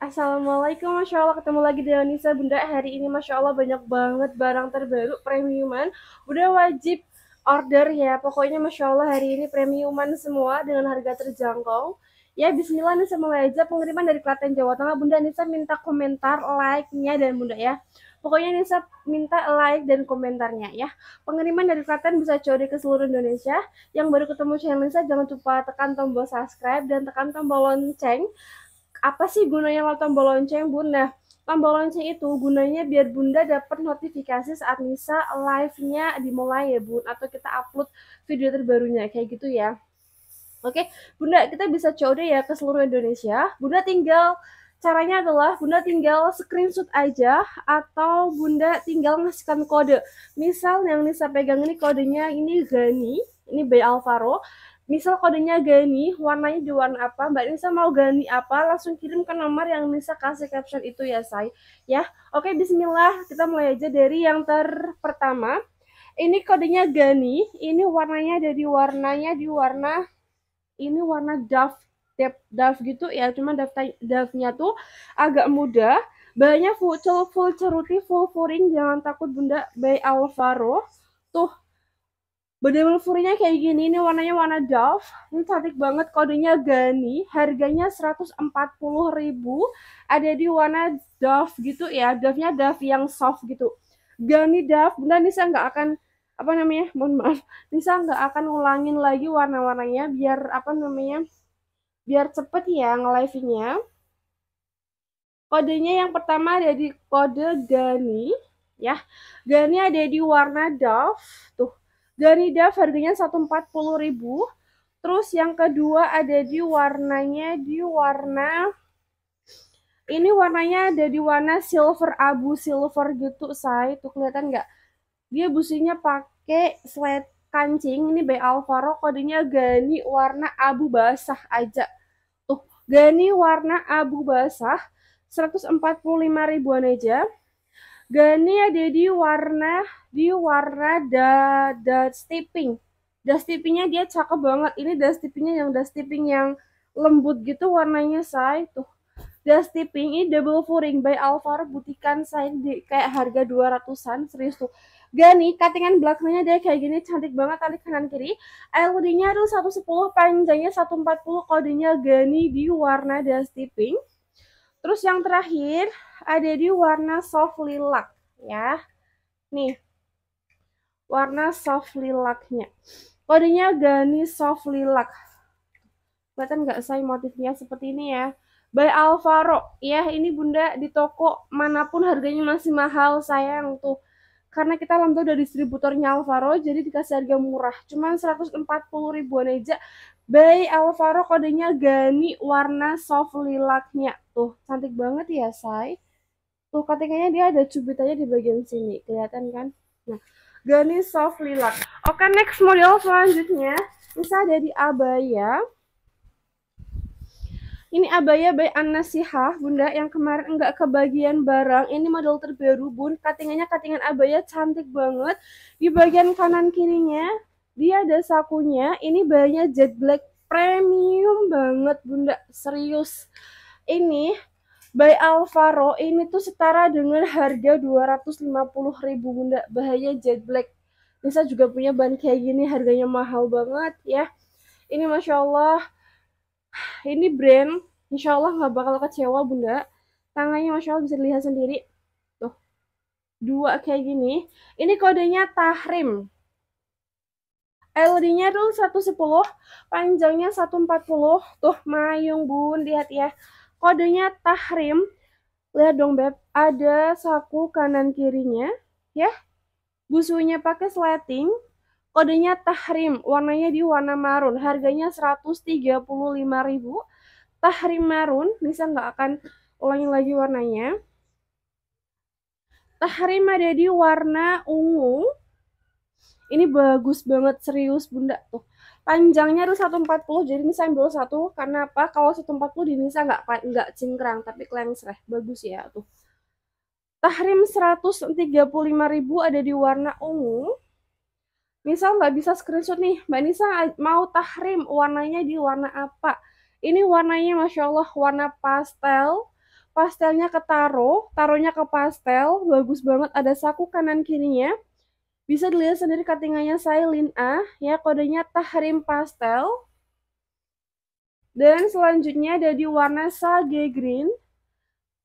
Assalamualaikum, Masya Allah ketemu lagi dengan Nisa Bunda Hari ini Masya Allah banyak banget barang terbaru premiuman Udah wajib order ya Pokoknya Masya Allah hari ini premiuman semua dengan harga terjangkau Ya bismillah Nisa sama aja pengiriman dari Klaten Jawa Tengah Bunda Nisa minta komentar like-nya dan Bunda ya Pokoknya Nisa minta like dan komentarnya ya Pengiriman dari Klaten bisa code ke seluruh Indonesia Yang baru ketemu channel Nisa jangan lupa tekan tombol subscribe dan tekan tombol lonceng apa sih gunanya lo tombol lonceng bunda? Nah, tombol lonceng itu gunanya biar bunda dapat notifikasi saat Nisa live-nya dimulai ya bun atau kita upload video terbarunya kayak gitu ya. Oke, bunda kita bisa COD ya ke seluruh Indonesia. Bunda tinggal caranya adalah bunda tinggal screenshot aja atau bunda tinggal ngasihkan kode misal yang Nisa pegang ini kodenya ini Gani ini B Alvaro Misal kodenya Gani, warnanya di warna apa, Mbak Nisa mau Gani apa, langsung kirim ke nomor yang Nisa kasih caption itu ya, say. Ya, oke bismillah, kita mulai aja dari yang ter pertama. Ini kodenya Gani, ini warnanya dari warnanya di warna, ini warna Duff, Duff, Duff gitu ya, cuma Duff, Duffnya tuh agak muda. Banyak full, full ceruti, full furing, jangan takut bunda, by Alvaro. Tuh, Body furinya kayak gini, ini warnanya warna Dove. Ini cantik banget, kodenya Gani. Harganya 140.000. Ada di warna Dove gitu ya. Dove-nya Dove yang soft gitu. Gani Dove, bunda Nisa nggak akan apa namanya? Mohon maaf. Nisa nggak akan ulangin lagi warna-warnanya biar apa namanya? Biar cepet ya nge-live-nya. Kodenya yang pertama ada di kode Gani ya. Gani ada di warna Dove. Tuh, Garida harganya 140.000. Terus yang kedua ada di warnanya di warna ini warnanya ada di warna silver abu silver gitu saya tuh kelihatan nggak dia businya pakai slet kancing ini by Alvaro kodenya gani warna abu basah aja tuh gani warna abu basah 145 ribuan aja Gani ada di warna di warna da dusty pink. Dusty pinknya dia cakep banget. Ini dusty pinknya yang dusty stepping yang lembut gitu warnanya saya tuh. Dusty pink ini double furing by Alvaro butikan saya di kayak harga 200-an serius tuh. Gani katingan belakangnya dia kayak gini cantik banget tali kanan kiri. LD-nya tuh 110 panjangnya 140 kodenya Gani di warna dusty stepping. Terus yang terakhir ada di warna soft lilac ya. Nih. Warna soft lilacnya. Kodenya Gani soft lilac. Kelihatan nggak saya motifnya seperti ini ya. By Alvaro. Ya, ini Bunda di toko manapun harganya masih mahal sayang tuh. Karena kita lantau dari distributornya Alvaro, jadi dikasih harga murah. Cuman 140 ribuan aja. By Alvaro kodenya Gani warna soft lilacnya. Tuh, cantik banget ya, Say. Tuh, katanya dia ada cubitannya di bagian sini. Kelihatan kan? Nah, Gani Soft Lilac. Oke, next model selanjutnya. Bisa ada di abaya. Ini abaya by Siha Bunda, yang kemarin enggak kebagian barang. Ini model terbaru, Bun. Katingannya katingan abaya cantik banget. Di bagian kanan kirinya, dia ada sakunya. Ini bahannya jet black premium banget, Bunda. Serius ini by Alvaro ini tuh setara dengan harga ribu Bunda. Bahaya jet black. Nisa juga punya ban kayak gini harganya mahal banget ya. Ini Masya Allah ini brand Insya Allah nggak bakal kecewa Bunda. Tangannya Masya Allah bisa dilihat sendiri. Tuh. Dua kayak gini. Ini kodenya Tahrim. LD-nya tuh 110, panjangnya 140. Tuh, mayung bun, lihat ya kodenya tahrim. Lihat dong Beb, ada saku kanan kirinya, ya. Busunya pakai slating, kodenya tahrim, warnanya di warna marun, harganya 135.000. Tahrim marun, bisa nggak akan ulangi lagi warnanya. Tahrim ada di warna ungu. Ini bagus banget, serius bunda tuh panjangnya itu 140 jadi ini saya ambil satu karena apa kalau 140 di Indonesia nggak nggak cingkrang tapi klengsreh bagus ya tuh tahrim 135.000 ada di warna ungu misal nggak bisa screenshot nih mbak Nisa mau tahrim warnanya di warna apa ini warnanya masya Allah warna pastel pastelnya ke taro taruhnya ke pastel bagus banget ada saku kanan kirinya bisa dilihat sendiri cuttingannya silin A, ya kodenya tahrim pastel. Dan selanjutnya ada di warna sage green.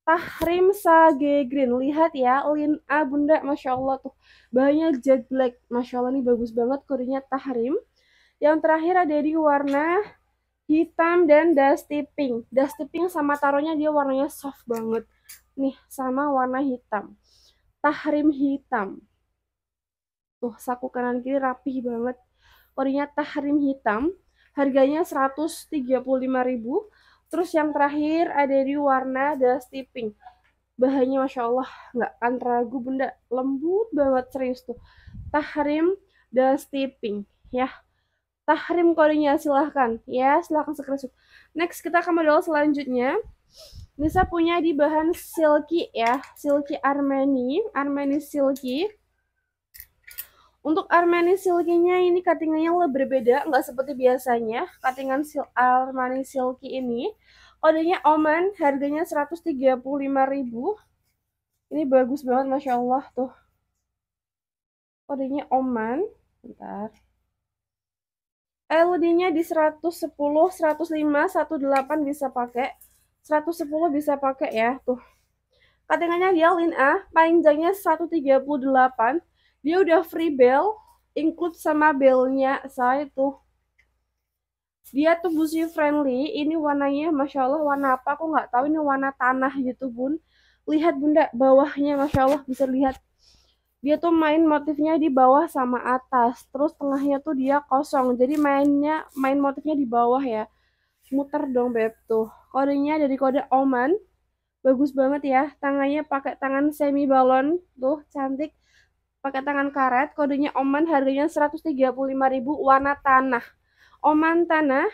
Tahrim sage green. Lihat ya, lin A bunda, Masya Allah tuh. bahannya jet black. Masya Allah ini bagus banget kodenya tahrim. Yang terakhir ada di warna hitam dan dusty pink. Dusty pink sama taruhnya dia warnanya soft banget. Nih, sama warna hitam. Tahrim hitam tuh saku kanan kiri rapih banget orinya tahrim hitam harganya 135.000 terus yang terakhir ada di warna dusty pink bahannya masya Allah nggak akan ragu bunda lembut banget serius tuh tahrim dusty pink ya tahrim kodenya silahkan ya silahkan screenshot next kita akan model selanjutnya Nisa punya di bahan silky ya silky armani armani silky untuk Armani Silky-nya ini cuttingannya lebih berbeda, nggak seperti biasanya. Cuttingan sil Armani Silky ini kodenya Oman, harganya 135.000. Ini bagus banget Masya Allah tuh. Kodenya Oman, bentar. LD-nya di 110, 105, 18 bisa pakai. 110 bisa pakai ya, tuh. Cuttingannya dia lin A, panjangnya 138 dia udah free bell include sama belnya saya tuh dia tuh busi friendly ini warnanya masya allah warna apa aku nggak tahu ini warna tanah gitu bun lihat bunda bawahnya masya allah bisa lihat dia tuh main motifnya di bawah sama atas terus tengahnya tuh dia kosong jadi mainnya main motifnya di bawah ya muter dong beb tuh kodenya dari kode Oman bagus banget ya tangannya pakai tangan semi balon tuh cantik pakai tangan karet, kodenya Oman, harganya 135.000, warna tanah. Oman tanah.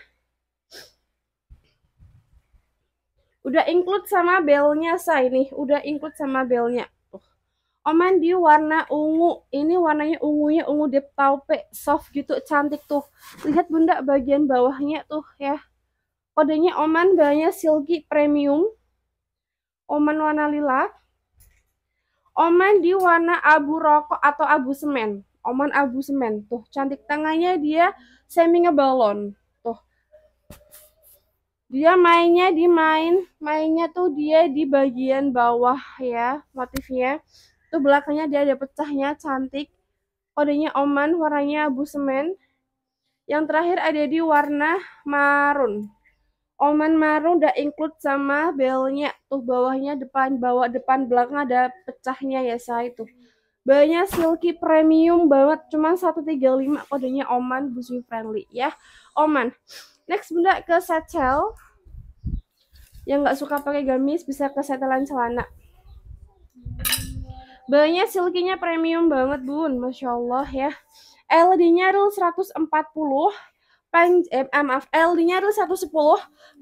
Udah include sama belnya saya nih, udah include sama belnya. Tuh. Oman di warna ungu. Ini warnanya ungunya ungu deep taupe, soft gitu, cantik tuh. Lihat Bunda bagian bawahnya tuh ya. Kodenya Oman, banyak silky premium. Oman warna lilak Oman di warna abu rokok atau abu semen. Oman abu semen. Tuh, cantik tangannya dia semi ngebalon. Tuh. Dia mainnya di main, mainnya tuh dia di bagian bawah ya motifnya. Tuh belakangnya dia ada pecahnya cantik. Kodenya Oman, warnanya abu semen. Yang terakhir ada di warna marun. Oman marun udah include sama belnya tuh bawahnya depan bawah depan belakang ada pecahnya ya saya itu banyak silky premium banget cuman 135 kodenya Oman busui friendly ya Oman next bunda ke setel yang nggak suka pakai gamis bisa ke setelan celana banyak silkinya premium banget bun Masya Allah ya LD nya real 140 pan eh, ah, maaf L-nya itu 110,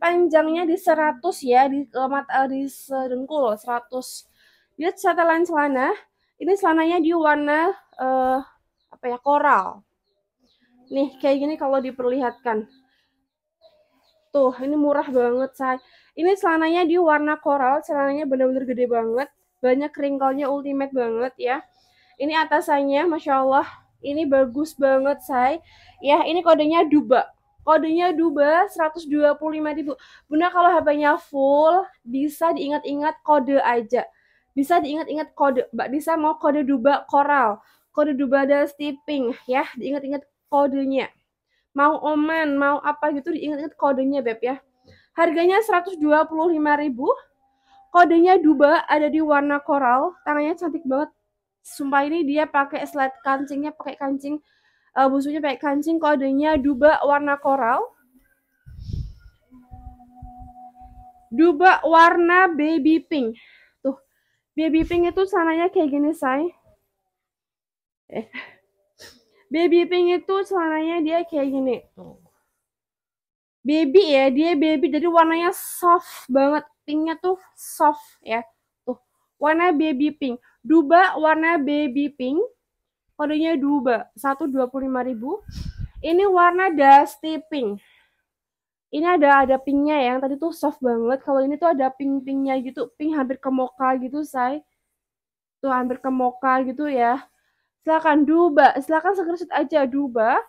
panjangnya di 100 ya, di lemat uh, di sedengkul 100. Dia setelan celana. Ini celananya di warna uh, eh, apa ya? koral. Nih, kayak gini kalau diperlihatkan. Tuh, ini murah banget, saya. Ini celananya di warna koral, celananya benar-benar gede banget. Banyak wrinkle ultimate banget ya. Ini atasannya, Masya Allah, ini bagus banget, Say. Ya, ini kodenya Duba. Kodenya Duba 125 125.000. Bunda kalau HP-nya full bisa diingat-ingat kode aja. Bisa diingat-ingat kode. Mbak bisa mau kode Duba Coral, kode Duba ada Steeping ya, diingat-ingat kodenya. Mau Oman, mau apa gitu diingat-ingat kodenya, Beb ya. Harganya 125 ribu. Kodenya Duba ada di warna coral, tangannya cantik banget sumpah ini dia pakai slide kancingnya pakai kancing uh, busunya pakai kancing kodenya duba warna koral duba warna baby pink tuh baby pink itu celananya kayak gini say eh. baby pink itu celananya dia kayak gini baby ya dia baby jadi warnanya soft banget pinknya tuh soft ya tuh warna baby pink Duba warna baby pink. Kodenya Duba, 125.000. Ini warna dusty pink. Ini ada ada pinknya ya, yang tadi tuh soft banget. Kalau ini tuh ada pink-pinknya gitu, pink hampir ke mocha gitu, say. Tuh hampir ke mocha gitu ya. Silakan Duba, silakan screenshot aja Duba.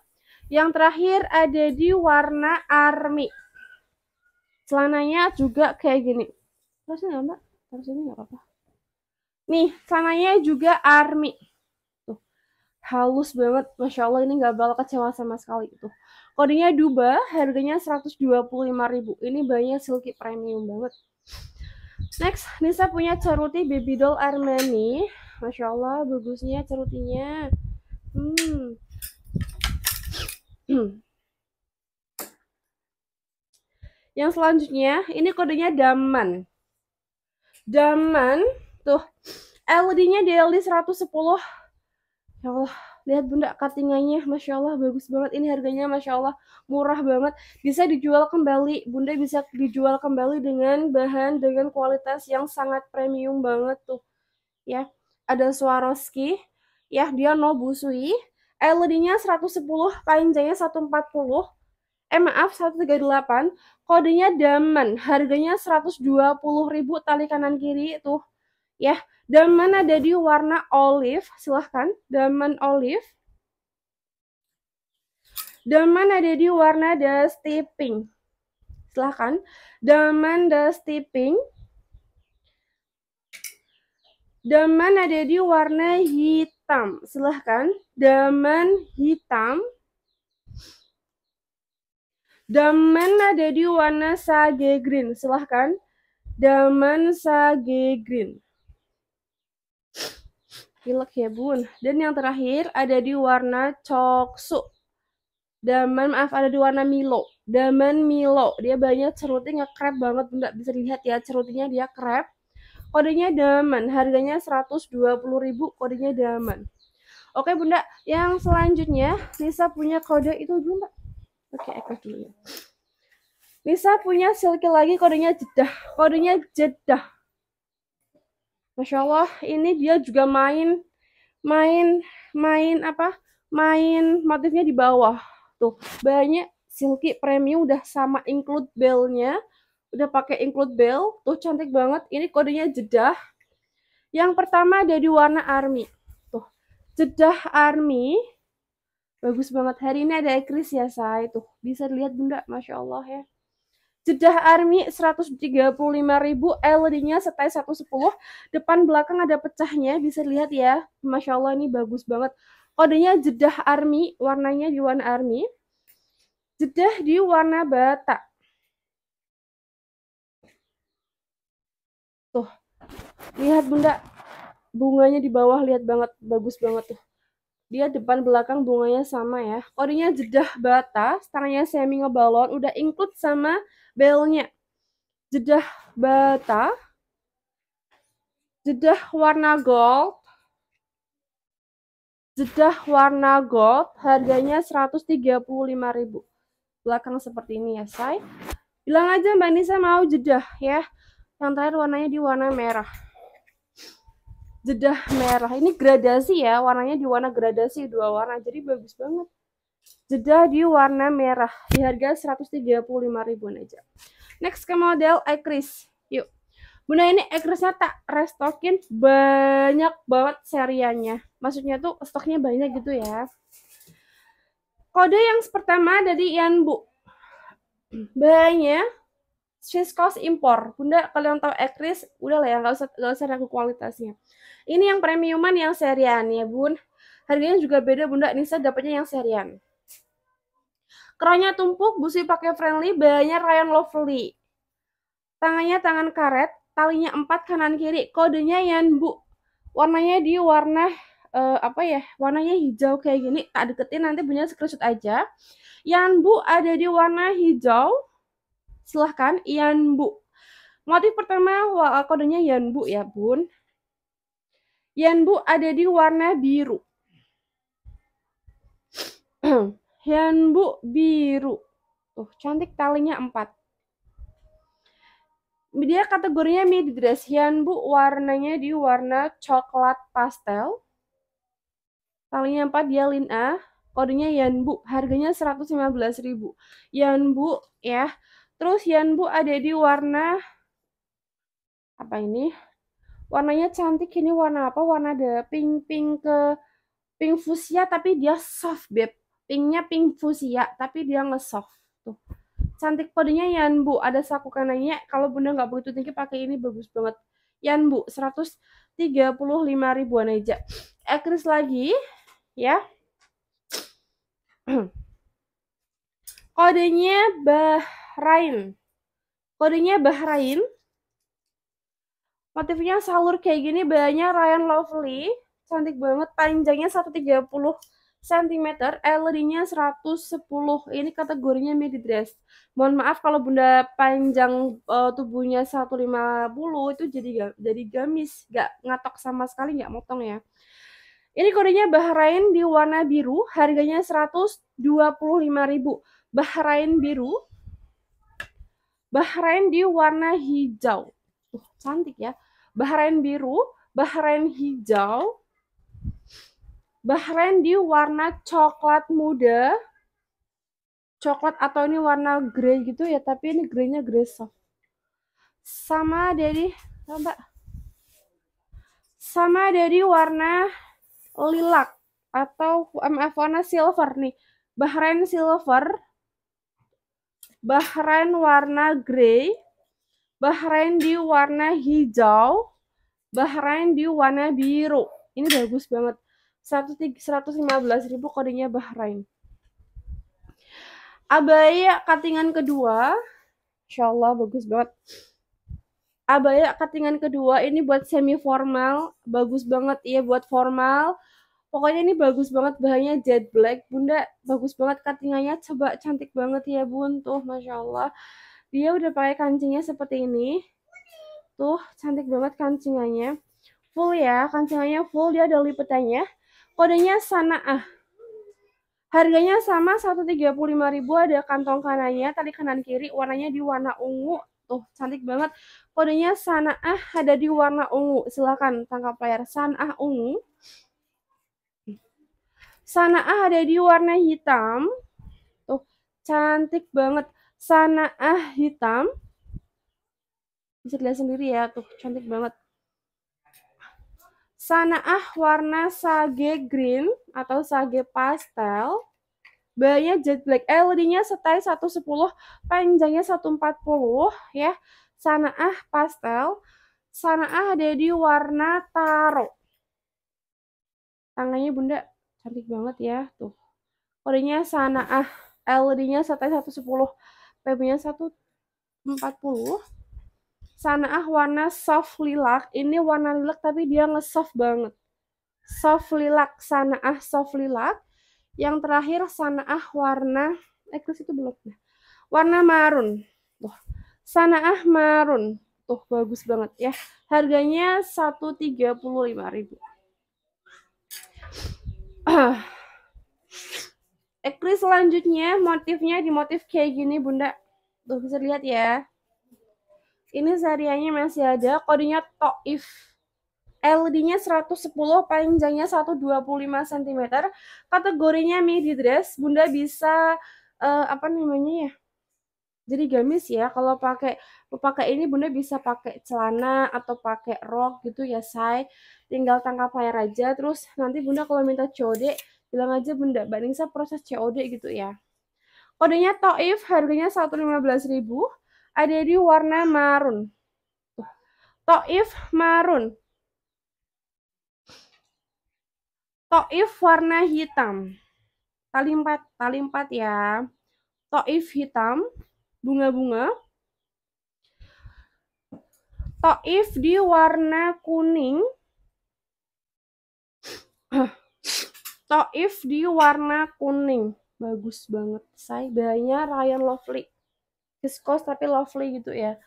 Yang terakhir ada di warna army. Celananya juga kayak gini. Harusnya nggak, Mbak? Harusnya nggak apa-apa. Nih, sananya juga army. Tuh, halus banget. Masya Allah, ini nggak bakal kecewa sama sekali. itu kodenya Duba, harganya 125.000 Ini banyak silky premium banget. Next, Nisa punya ceruti baby doll Armani. Masya Allah, bagusnya cerutinya. Hmm. Yang selanjutnya, ini kodenya Daman. Daman Tuh, LED-nya DLD 110. Ya Allah, lihat bunda cuttingannya, Masya Allah bagus banget. Ini harganya Masya Allah murah banget. Bisa dijual kembali, bunda bisa dijual kembali dengan bahan, dengan kualitas yang sangat premium banget tuh. Ya, ada Swarovski, ya dia no busui. LED-nya 110, panjangnya 140. Eh maaf 138, kodenya daman, harganya ribu tali kanan kiri tuh ya. Demen ada di warna olive, silahkan. Demen olive. Demen ada di warna dusty pink. Silahkan. Demen dusty pink. Demen ada di warna hitam. Silahkan. Demen hitam. Demen ada di warna sage green. Silahkan. Demen sage green. Pilek ya bun. Dan yang terakhir ada di warna coksu. Daman maaf ada di warna Milo. Daman Milo. Dia banyak cerutnya ngekrep banget. Bunda bisa dilihat ya cerutnya dia krep. Kodenya Daman. Harganya 120.000 kodenya Daman. Oke bunda, yang selanjutnya Nisa punya kode itu dulu mbak. Oke, ekor dulu ya. Nisa punya silky lagi kodenya jedah. Kodenya jedah. Masya Allah, ini dia juga main, main, main apa? Main motifnya di bawah. Tuh, banyak silky premium udah sama include bellnya. Udah pakai include bell. Tuh, cantik banget. Ini kodenya jedah. Yang pertama dari warna army. Tuh, jedah army. Bagus banget. Hari ini ada ekris ya, saya. Tuh, bisa dilihat bunda. Masya Allah ya. Jedah Army 135.000 LED-nya setai 110 depan belakang ada pecahnya bisa lihat ya Masya Allah ini bagus banget kodenya Jedah Army warnanya di warna Army Jedah di warna bata tuh lihat bunda bunganya di bawah lihat banget bagus banget tuh dia depan belakang bunganya sama ya. Kodenya jedah bata, stangnya semi ngebalon, udah include sama belnya. Jedah bata, jedah warna gold, jedah warna gold, harganya 135.000. Belakang seperti ini ya, say. Bilang aja Mbak Nisa mau jedah ya. Yang terakhir warnanya di warna merah jedah merah ini gradasi ya warnanya di warna gradasi dua warna jadi bagus banget jedah di warna merah di harga 135 ribuan aja next ke model Ecris yuk Bunda ini Ecrisnya tak restokin banyak banget seriannya maksudnya tuh stoknya banyak gitu ya kode yang pertama dari Ian Bu banyak Swiss cost impor. Bunda kalian tahu ekris, udah lah ya nggak usah nggak usah ragu kualitasnya. Ini yang premiuman yang serian ya bun. Harganya juga beda bunda. Nisa dapatnya yang serian. Kerahnya tumpuk, busi pakai friendly, bayarnya rayon Lovely. Tangannya tangan karet, talinya empat kanan kiri, kodenya yang bu. Warnanya di warna uh, apa ya warnanya hijau kayak gini tak deketin nanti punya screenshot aja Yang bu ada di warna hijau Silahkan Bu. Motif pertama kodenya Bu ya bun. Bu ada di warna biru. Bu biru. Tuh, cantik talinya empat dia kategorinya midi dress bu warnanya di warna coklat pastel talinya 4 dia lin A kodenya Yanbu harganya 115.000 Yanbu ya Terus Yanbu ada di warna apa ini? Warnanya cantik ini warna apa? Warna ada pink pink ke pink fuchsia tapi dia soft beb. Pinknya pink fuchsia tapi dia nge-soft tuh. Cantik kodenya Yanbu. Ada saku kanannya. Kalau Bunda nggak begitu tinggi pakai ini bagus banget. Yanbu 135 ribuan aja. Ekris lagi ya. Kodenya bah Bahrain. Kodenya Bahrain. Motifnya salur kayak gini bahannya Ryan Lovely. Cantik banget, panjangnya 130 cm, led nya 110. Ini kategorinya midi dress. Mohon maaf kalau bunda panjang uh, tubuhnya 150 itu jadi jadi gamis, nggak ngatok sama sekali, nggak motong ya. Ini kodenya Bahrain di warna biru, harganya 125.000. Bahrain biru Bahrain di warna hijau. Tuh, cantik ya. Bahrain biru, Bahrain hijau, Bahrain di warna coklat muda. Coklat atau ini warna grey gitu ya, tapi ini greynya grey soft. Sama dari Mbak. Sama dari warna lilak atau MF warna silver nih. Bahrain silver Bahrain warna grey, Bahrain di warna hijau, Bahrain di warna biru. Ini bagus banget. ribu kodenya Bahrain. Abaya katingan kedua. Insya bagus banget. Abaya katingan kedua ini buat semi formal. Bagus banget ya buat formal. Pokoknya ini bagus banget bahannya jet black. Bunda bagus banget katingannya Coba cantik banget ya bun. Tuh Masya Allah. Dia udah pakai kancingnya seperti ini. Tuh cantik banget kancingannya. Full ya. Kancingannya full. Dia ada lipetannya. Kodenya sana ah Harganya sama 135.000 ada kantong kanannya, tali kanan kiri, warnanya di warna ungu. Tuh, cantik banget. Kodenya sana ah ada di warna ungu. silahkan tangkap layar sana ah ungu. Sana'ah ada di warna hitam. Tuh, cantik banget. Sana'ah hitam. Bisa dilihat sendiri ya, tuh cantik banget. Sana'ah warna sage green atau sage pastel. Bayarnya jet black. LED-nya setai 110, panjangnya 140 ya. Sana'ah pastel. Sana'ah ada di warna taro. Tangannya bunda cantik banget ya tuh kodenya ah LD-nya satu 110 PB-nya 140 ah warna soft lilac ini warna lilac tapi dia nge-soft banget soft lilac ah soft lilac yang terakhir sana ah warna eh itu belum warna marun tuh sana ah marun tuh bagus banget ya harganya 135 ribu Ekri eh, selanjutnya motifnya di motif kayak gini bunda. Tuh bisa lihat ya. Ini sehariannya masih ada, kodenya Toif. LD-nya 110, panjangnya 125 cm. Kategorinya midi dress, bunda bisa uh, apa namanya ya? Jadi gamis ya kalau pakai pakai ini bunda bisa pakai celana atau pakai rok gitu ya say tinggal tangkap air aja terus nanti bunda kalau minta COD bilang aja bunda banding saya proses COD gitu ya kodenya Toif harganya 115.000 ada di warna marun Toif marun Toif warna hitam tali empat tali empat ya Toif hitam bunga-bunga Toif di warna kuning. Toif di warna kuning. Bagus banget. Saibanya Ryan Lovely. Viscose tapi lovely gitu ya.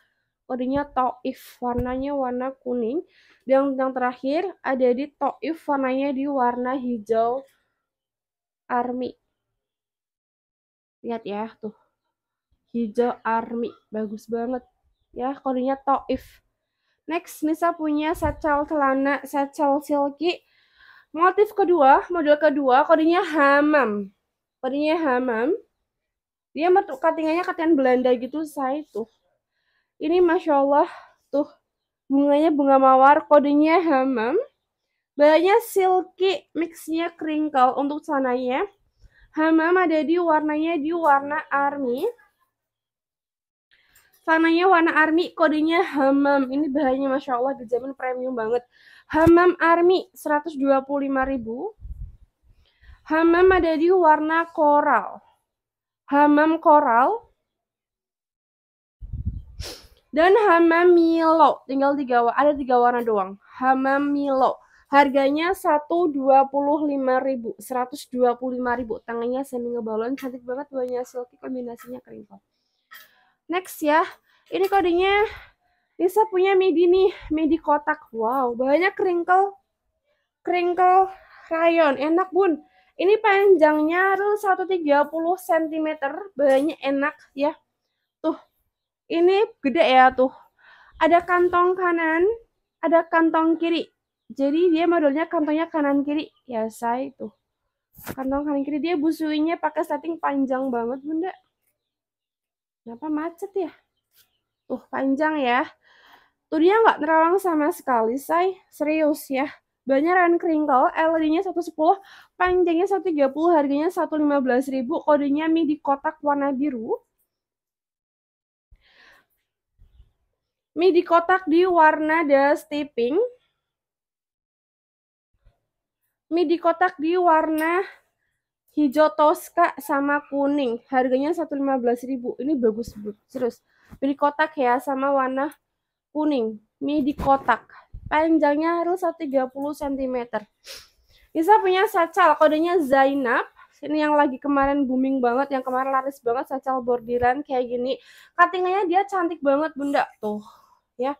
Kodenya Toif, Warnanya warna kuning. Dan yang terakhir ada di Toif Warnanya di warna hijau army. Lihat ya tuh. Hijau army. Bagus banget. Ya kodenya Toif. Next, Nisa punya satchel celana, satchel silky. Motif kedua, model kedua, kodenya hamam. Kodenya hamam. Dia katingannya katingan Belanda gitu, saya tuh. Ini Masya Allah, tuh. Bunganya bunga mawar, kodenya hamam. Bahannya silky, mixnya crinkle untuk celananya. Hamam ada di warnanya di warna army. Warnanya warna army, kodenya hamam. Ini bahannya Masya Allah, dijamin premium banget. Hamam army, 125.000 Hamam ada di warna koral. Hamam koral. Dan hamam milo, tinggal tiga, ada tiga warna doang. Hamam milo. Harganya 125.000, 125.000. Tangannya semi ngebalon, cantik banget banyak silky, kombinasinya kering kok next ya ini kodenya Lisa punya midi nih midi kotak wow banyak crinkle. Crinkle rayon enak bun ini panjangnya rel 130 cm banyak enak ya tuh ini gede ya tuh ada kantong kanan ada kantong kiri jadi dia modelnya kantongnya kanan kiri ya saya tuh kantong kanan kiri dia busuinya pakai setting panjang banget bunda Kenapa macet ya? Tuh, panjang ya. Tuh dia nggak terawang sama sekali, say. Serius ya. banyak Ren kringkel, LED-nya 110, panjangnya 130, harganya 115 ribu, kodenya mie di kotak warna biru. Mie di kotak di warna dusty pink. Mie di kotak di warna hijau toska sama kuning harganya 115.000 ini bagus terus beli kotak ya sama warna kuning midi kotak panjangnya harus 130 cm Bisa punya sacal kodenya Zainab ini yang lagi kemarin booming banget yang kemarin laris banget sacal bordiran kayak gini cuttingnya dia cantik banget bunda tuh ya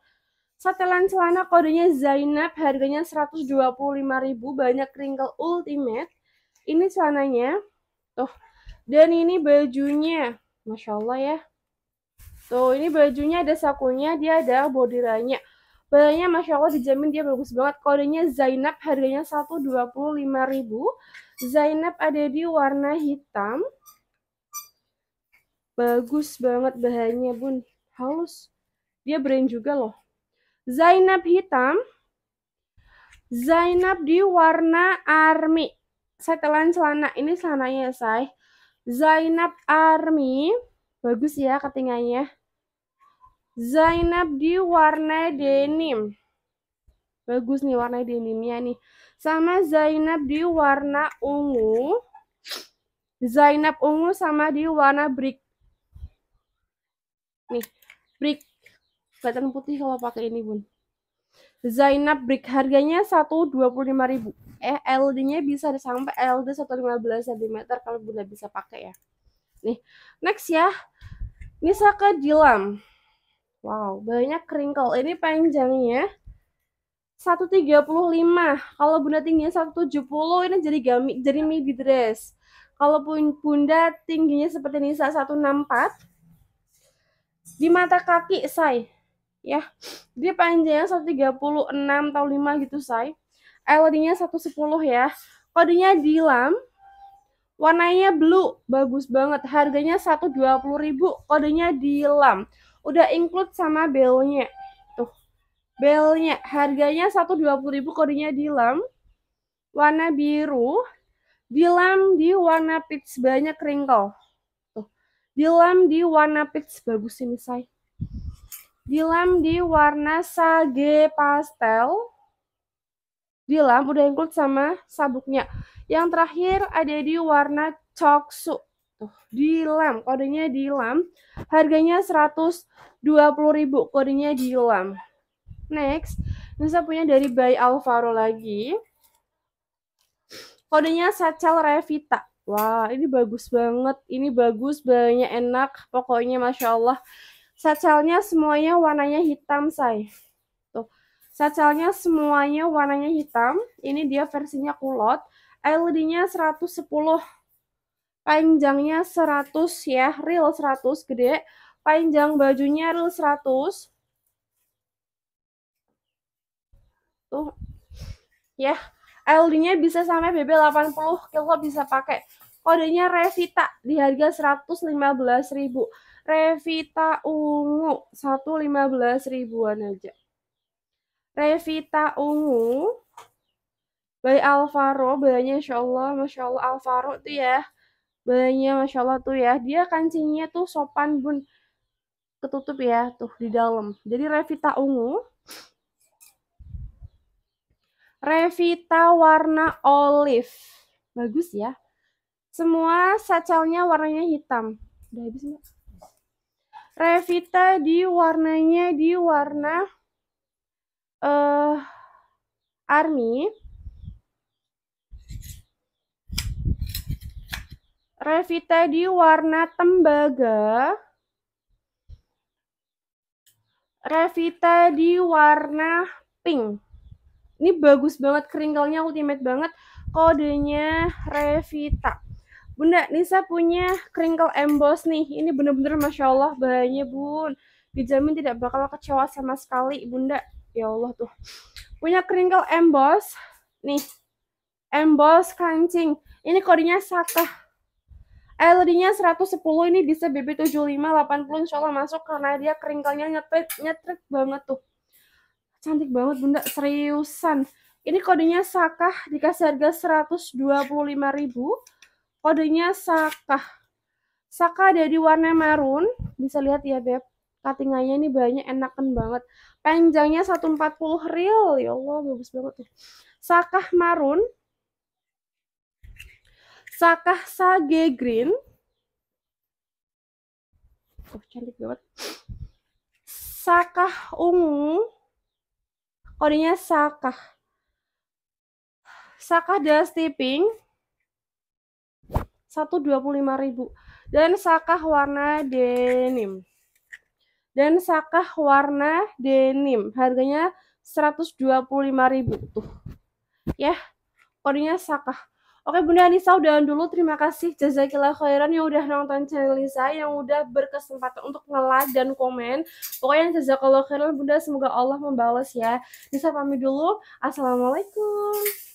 Satelan celana kodenya Zainab harganya 125.000 banyak kringle ultimate ini celananya tuh dan ini bajunya masya allah ya tuh ini bajunya ada sakunya dia ada bordirannya Barangnya Masya Allah dijamin dia bagus banget. Kodenya Zainab harganya 125.000. Zainab ada di warna hitam. Bagus banget bahannya bun. Halus. Dia brand juga loh. Zainab hitam. Zainab di warna army setelan celana ini celananya ya say Zainab Army bagus ya ketingannya Zainab di warna denim bagus nih warna denimnya nih sama Zainab di warna ungu Zainab ungu sama di warna brick nih brick kelihatan putih kalau pakai ini bun Zainab brick harganya 125.000 eh LD-nya bisa sampai LD 115 cm kalau Bunda bisa pakai ya. Nih, next ya. Nisa ke Dilam. Wow, banyak kerinkel. Ini panjangnya 135. Kalau Bunda tingginya 170, ini jadi gami, jadi midi dress. Kalau Bunda tingginya seperti Nisa 164, di mata kaki, saya Ya, dia panjangnya 136 atau 5 gitu, saya. Eh, LD-nya 110 ya. Kodenya Dilam. Warnanya blue, bagus banget. Harganya 120.000, kodenya Dilam. Udah include sama belnya. Tuh. Belnya harganya 120.000, kodenya Dilam. Warna biru. Dilam di warna peach banyak wrinkle. Tuh. Dilam di warna peach bagus ini, say. Dilam di warna sage pastel Dilam udah include sama sabuknya. Yang terakhir ada di warna coksu. Tuh, Dilam, kodenya Dilam. Harganya 120.000, kodenya Dilam. Next, nusa punya dari Bay Alvaro lagi. Kodenya Satchel Revita. Wah, ini bagus banget. Ini bagus, banyak enak. Pokoknya Masya Allah. Satchelnya semuanya warnanya hitam, say. Sacelnya semuanya warnanya hitam. Ini dia versinya kulot. LED-nya 110. Panjangnya 100 ya. Real 100 gede. Panjang bajunya real 100. Tuh. Ya. LED-nya bisa sampai BB 80 kilo bisa pakai. Kodenya Revita di harga 115.000. Revita ungu 115 ribuan aja. Revita Ungu Bayi Alvaro bayinya Insya Allah Masya Allah Alvaro tuh ya Bayinya Masya Allah tuh ya dia kancingnya tuh sopan bun ketutup ya tuh di dalam jadi Revita Ungu Revita warna olive bagus ya semua sacalnya warnanya hitam udah habis Revita di warnanya di warna uh, Army Revita di warna tembaga Revita di warna pink ini bagus banget keringelnya ultimate banget kodenya Revita Bunda Nisa punya kringle emboss nih ini bener-bener Masya Allah bahannya bun dijamin tidak bakal kecewa sama sekali Bunda ya Allah tuh punya kringle emboss nih emboss kancing ini kodenya Saka LED-nya 110 ini bisa BB75 80 insya Allah masuk karena dia kringlenya nyetrit nyetrit banget tuh cantik banget bunda seriusan ini kodenya Saka dikasih harga 125.000 kodenya Saka Saka dari warna marun bisa lihat ya beb Katingannya ini banyak enakan banget panjangnya 140 real ya Allah bagus banget ya sakah marun sakah sage green oh cantik banget sakah ungu kodenya sakah sakah dusty pink 125.000 dan sakah warna denim dan sakah warna denim. Harganya 125.000 tuh. Ya, kodenya sakah. Oke Bunda Anissa udahan dulu terima kasih jazakillah khairan yang udah nonton channel Lisa yang udah berkesempatan untuk nge-like dan komen pokoknya jazakallah khairan Bunda semoga Allah membalas ya Nisa pamit dulu Assalamualaikum